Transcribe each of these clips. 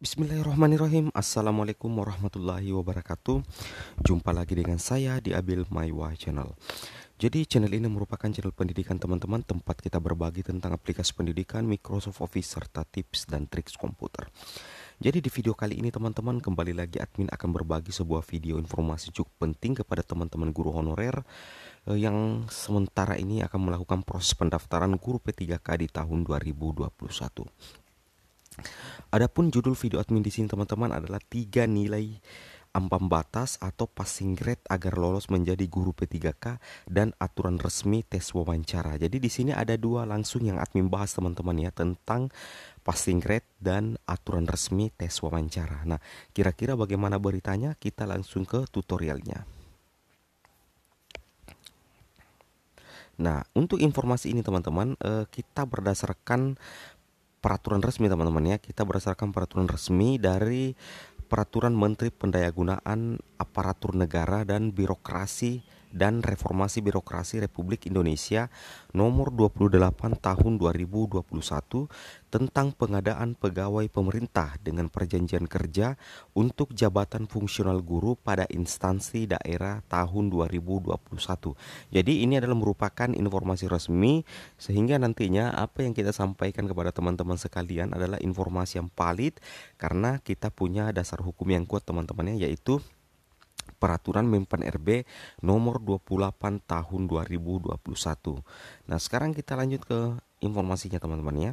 Bismillahirrahmanirrahim Assalamualaikum warahmatullahi wabarakatuh Jumpa lagi dengan saya di Abil Maiwa Channel Jadi channel ini merupakan channel pendidikan teman-teman Tempat kita berbagi tentang aplikasi pendidikan Microsoft Office Serta tips dan triks komputer Jadi di video kali ini teman-teman Kembali lagi admin akan berbagi sebuah video informasi cukup penting Kepada teman-teman guru honorer eh, Yang sementara ini akan melakukan proses pendaftaran guru P3K di tahun 2021 Adapun judul video admin di sini teman-teman adalah tiga nilai ambang batas atau passing grade agar lolos menjadi guru P3K dan aturan resmi tes wawancara. Jadi di sini ada dua langsung yang admin bahas teman-teman ya tentang passing grade dan aturan resmi tes wawancara. Nah, kira-kira bagaimana beritanya? Kita langsung ke tutorialnya. Nah, untuk informasi ini teman-teman, eh, kita berdasarkan peraturan resmi teman-teman ya. Kita berdasarkan peraturan resmi dari Peraturan Menteri Pendayagunaan Aparatur Negara dan Birokrasi dan Reformasi Birokrasi Republik Indonesia Nomor 28 Tahun 2021 tentang pengadaan pegawai pemerintah dengan perjanjian kerja untuk jabatan fungsional guru pada instansi daerah tahun 2021. Jadi ini adalah merupakan informasi resmi sehingga nantinya apa yang kita sampaikan kepada teman-teman sekalian adalah informasi yang valid karena kita punya dasar hukum yang kuat teman-temannya yaitu peraturan Mempan RB nomor 28 tahun 2021. Nah, sekarang kita lanjut ke informasinya teman-teman ya.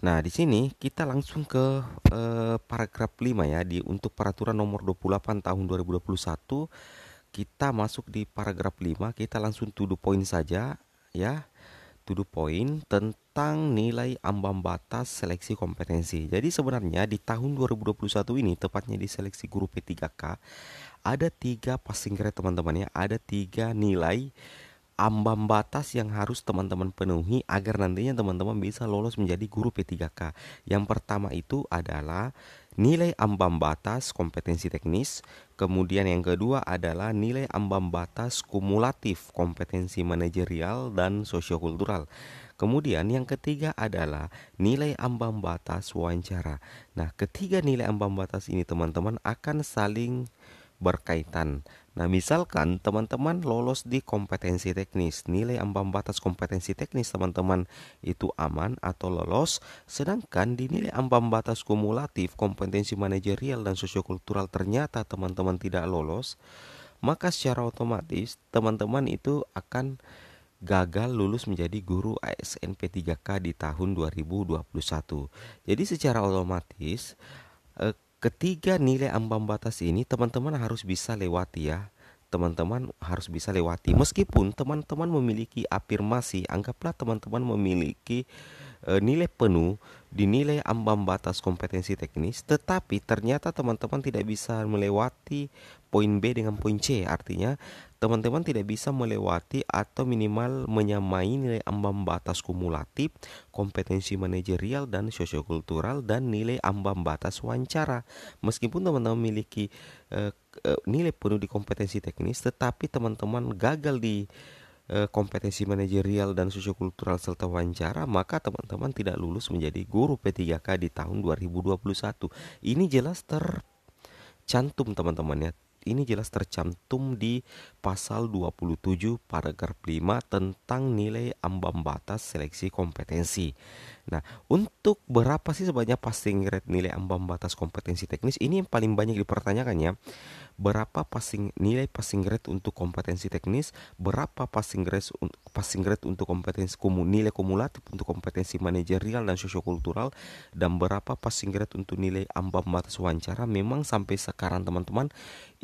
Nah, di sini kita langsung ke eh, paragraf 5 ya di untuk peraturan nomor 28 tahun 2021 kita masuk di paragraf 5, kita langsung to poin saja ya to the point tentang nilai ambang batas seleksi kompetensi. Jadi sebenarnya di tahun 2021 ini tepatnya di seleksi guru P3K ada tiga passing grade teman-teman ya, ada tiga nilai ambang batas yang harus teman-teman penuhi agar nantinya teman-teman bisa lolos menjadi guru P3K. Yang pertama itu adalah nilai ambang batas kompetensi teknis, kemudian yang kedua adalah nilai ambang batas kumulatif kompetensi manajerial dan sosiokultural. Kemudian yang ketiga adalah nilai ambang batas wawancara. Nah, ketiga nilai ambang batas ini teman-teman akan saling berkaitan. Nah, misalkan teman-teman lolos di kompetensi teknis, nilai ambang batas kompetensi teknis teman-teman itu aman atau lolos, sedangkan di nilai ambang batas kumulatif kompetensi manajerial dan sosiokultural ternyata teman-teman tidak lolos, maka secara otomatis teman-teman itu akan gagal lulus menjadi guru ASN P3K di tahun 2021. Jadi secara otomatis eh, Ketiga nilai ambang batas ini teman-teman harus bisa lewati ya. Teman-teman harus bisa lewati meskipun teman-teman memiliki afirmasi, anggaplah teman-teman memiliki e, nilai penuh di nilai ambang batas kompetensi teknis, tetapi ternyata teman-teman tidak bisa melewati poin B dengan poin C. Artinya teman-teman tidak bisa melewati atau minimal menyamai nilai ambang batas kumulatif, kompetensi manajerial dan sosiokultural dan nilai ambang batas wawancara. Meskipun teman-teman memiliki uh, nilai penuh di kompetensi teknis, tetapi teman-teman gagal di eh, kompetensi manajerial dan sosiokultural serta wawancara, maka teman-teman tidak lulus menjadi guru P3K di tahun 2021. Ini jelas tercantum teman-teman ya ini jelas tercantum di pasal 27 paragraf 5 tentang nilai ambang batas seleksi kompetensi. Nah, untuk berapa sih sebanyak passing rate nilai ambang batas kompetensi teknis ini yang paling banyak dipertanyakan ya berapa passing nilai passing grade untuk kompetensi teknis, berapa passing grade passing grade untuk kompetensi kumu, nilai kumulatif untuk kompetensi manajerial dan sosiokultural dan berapa passing grade untuk nilai ambang batas wawancara memang sampai sekarang teman-teman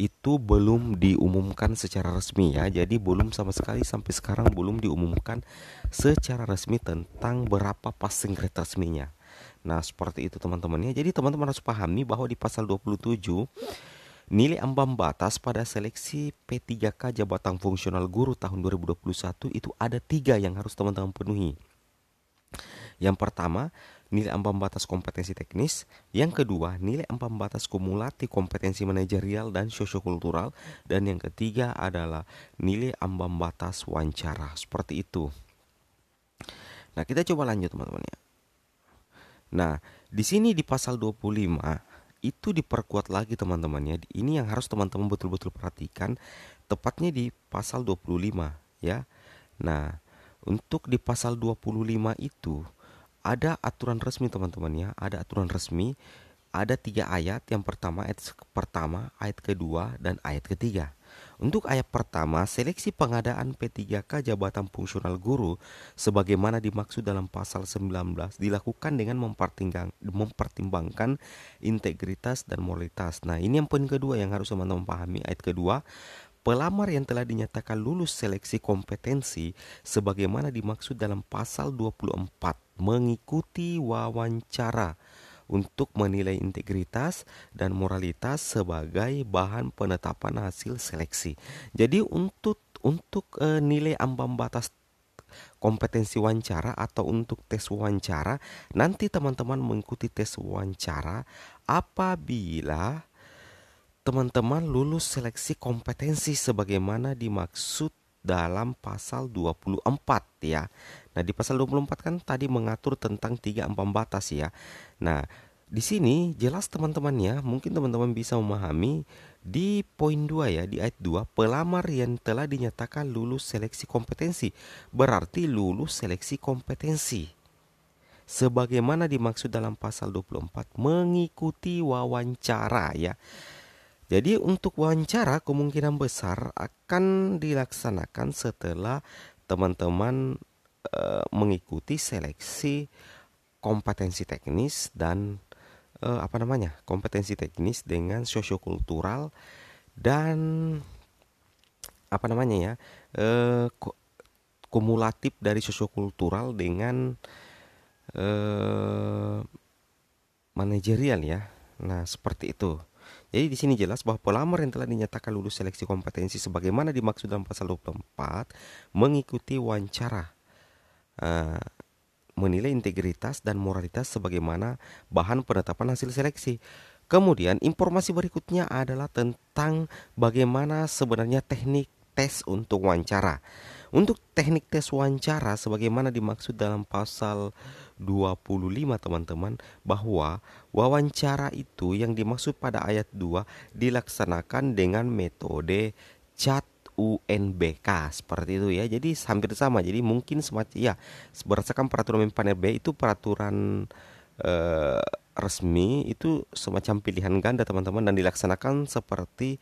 itu belum diumumkan secara resmi ya. Jadi belum sama sekali sampai sekarang belum diumumkan secara resmi tentang berapa passing grade resminya. Nah, seperti itu teman-temannya. Jadi teman-teman harus pahami bahwa di pasal 27 Nilai ambang batas pada seleksi P3K Jabatan Fungsional Guru tahun 2021 itu ada tiga yang harus teman-teman penuhi. Yang pertama, nilai ambang batas kompetensi teknis. Yang kedua, nilai ambang batas kumulatif kompetensi manajerial dan sosiokultural. Dan yang ketiga adalah nilai ambang batas wawancara. Seperti itu. Nah, kita coba lanjut teman-teman ya. Nah, di sini di pasal 25 itu diperkuat lagi teman-temannya. Ini yang harus teman-teman betul-betul perhatikan tepatnya di pasal 25 ya. Nah, untuk di pasal 25 itu ada aturan resmi teman-temannya, ada aturan resmi, ada tiga ayat. Yang pertama ayat pertama, ayat kedua dan ayat ketiga. Untuk ayat pertama, seleksi pengadaan P3K jabatan fungsional guru sebagaimana dimaksud dalam pasal 19 dilakukan dengan mempertimbangkan integritas dan moralitas. Nah, ini yang poin kedua yang harus teman-teman pahami. Ayat kedua, pelamar yang telah dinyatakan lulus seleksi kompetensi sebagaimana dimaksud dalam pasal 24 mengikuti wawancara untuk menilai integritas dan moralitas sebagai bahan penetapan hasil seleksi. Jadi untuk untuk e, nilai ambang batas kompetensi wawancara atau untuk tes wawancara, nanti teman-teman mengikuti tes wawancara apabila teman-teman lulus seleksi kompetensi sebagaimana dimaksud dalam pasal 24 ya. Nah, di pasal 24 kan tadi mengatur tentang tiga ambang batas ya. Nah, di sini jelas teman-temannya, mungkin teman-teman bisa memahami di poin 2 ya, di ayat 2, pelamar yang telah dinyatakan lulus seleksi kompetensi berarti lulus seleksi kompetensi. Sebagaimana dimaksud dalam pasal 24 mengikuti wawancara ya. Jadi untuk wawancara kemungkinan besar akan dilaksanakan setelah teman-teman Eh, mengikuti seleksi kompetensi teknis dan uh, apa namanya kompetensi teknis dengan sosiokultural dan apa namanya ya uh, kumulatif dari sosiokultural dengan uh, manajerial ya nah seperti itu jadi di sini jelas bahwa pelamar yang telah dinyatakan lulus seleksi kompetensi sebagaimana dimaksud dalam pasal 24 mengikuti wawancara Eh, menilai integritas dan moralitas sebagaimana bahan penetapan hasil seleksi. Kemudian informasi berikutnya adalah tentang bagaimana sebenarnya teknik tes untuk wawancara. Untuk teknik tes wawancara sebagaimana dimaksud dalam pasal 25 teman-teman bahwa wawancara itu yang dimaksud pada ayat 2 dilaksanakan dengan metode chat UNBK seperti itu ya. Jadi hampir sama. Jadi mungkin semacam ya berdasarkan peraturan Menpan RB itu peraturan eh, resmi itu semacam pilihan ganda teman-teman dan dilaksanakan seperti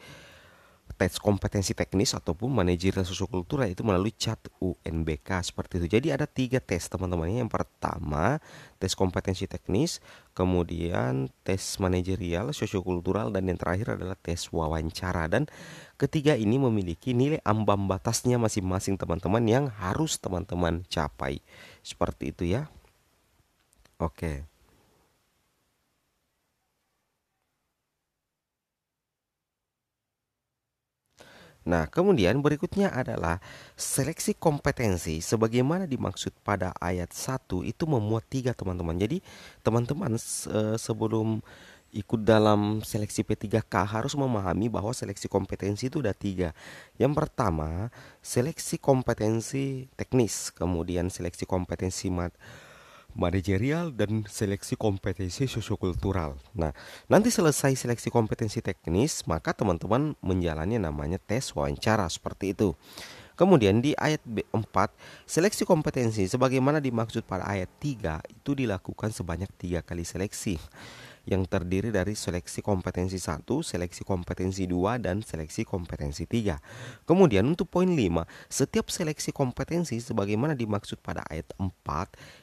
tes kompetensi teknis ataupun manajerial sosiokultural itu melalui cat UNBK seperti itu. Jadi ada tiga tes teman teman ya. Yang pertama tes kompetensi teknis, kemudian tes manajerial, sosiokultural, dan yang terakhir adalah tes wawancara. Dan ketiga ini memiliki nilai ambang batasnya masing-masing teman-teman yang harus teman-teman capai. Seperti itu ya. Oke. Okay. Nah, kemudian berikutnya adalah seleksi kompetensi sebagaimana dimaksud pada ayat 1 itu memuat tiga teman-teman. Jadi, teman-teman eh, sebelum ikut dalam seleksi P3K harus memahami bahwa seleksi kompetensi itu ada tiga. Yang pertama, seleksi kompetensi teknis, kemudian seleksi kompetensi mat manajerial dan seleksi kompetensi sosiokultural. Nah, nanti selesai seleksi kompetensi teknis, maka teman-teman menjalani namanya tes wawancara seperti itu. Kemudian di ayat B4, seleksi kompetensi sebagaimana dimaksud pada ayat 3 itu dilakukan sebanyak tiga kali seleksi yang terdiri dari seleksi kompetensi 1, seleksi kompetensi 2, dan seleksi kompetensi 3. Kemudian untuk poin 5, setiap seleksi kompetensi sebagaimana dimaksud pada ayat 4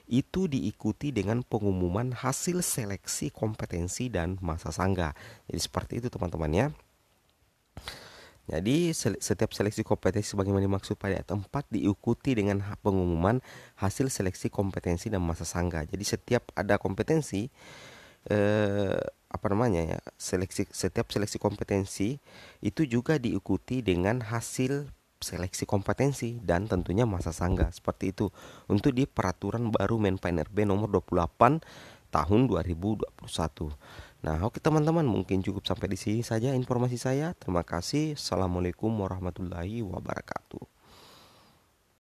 itu diikuti dengan pengumuman hasil seleksi kompetensi dan masa sangga. Jadi seperti itu teman-teman ya. Jadi setiap seleksi kompetensi sebagaimana dimaksud pada ayat 4 diikuti dengan pengumuman hasil seleksi kompetensi dan masa sangga. Jadi setiap ada kompetensi eh, apa namanya ya seleksi setiap seleksi kompetensi itu juga diikuti dengan hasil seleksi kompetensi dan tentunya masa sangga seperti itu untuk di peraturan baru Menpan RB nomor 28 tahun 2021. Nah, oke teman-teman, mungkin cukup sampai di sini saja informasi saya. Terima kasih. Assalamualaikum warahmatullahi wabarakatuh.